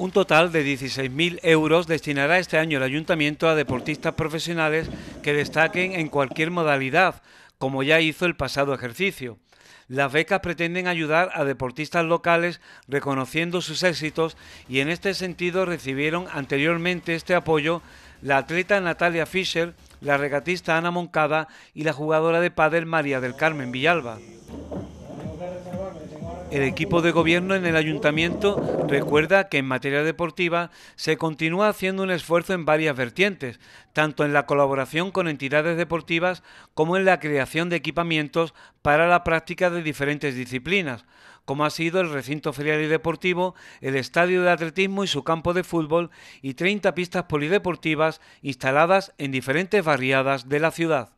Un total de 16.000 euros destinará este año el ayuntamiento a deportistas profesionales que destaquen en cualquier modalidad, como ya hizo el pasado ejercicio. Las becas pretenden ayudar a deportistas locales reconociendo sus éxitos y en este sentido recibieron anteriormente este apoyo la atleta Natalia Fischer, la regatista Ana Moncada y la jugadora de pádel María del Carmen Villalba. El equipo de gobierno en el ayuntamiento recuerda que en materia deportiva se continúa haciendo un esfuerzo en varias vertientes, tanto en la colaboración con entidades deportivas como en la creación de equipamientos para la práctica de diferentes disciplinas, como ha sido el recinto ferial y deportivo, el estadio de atletismo y su campo de fútbol y 30 pistas polideportivas instaladas en diferentes barriadas de la ciudad.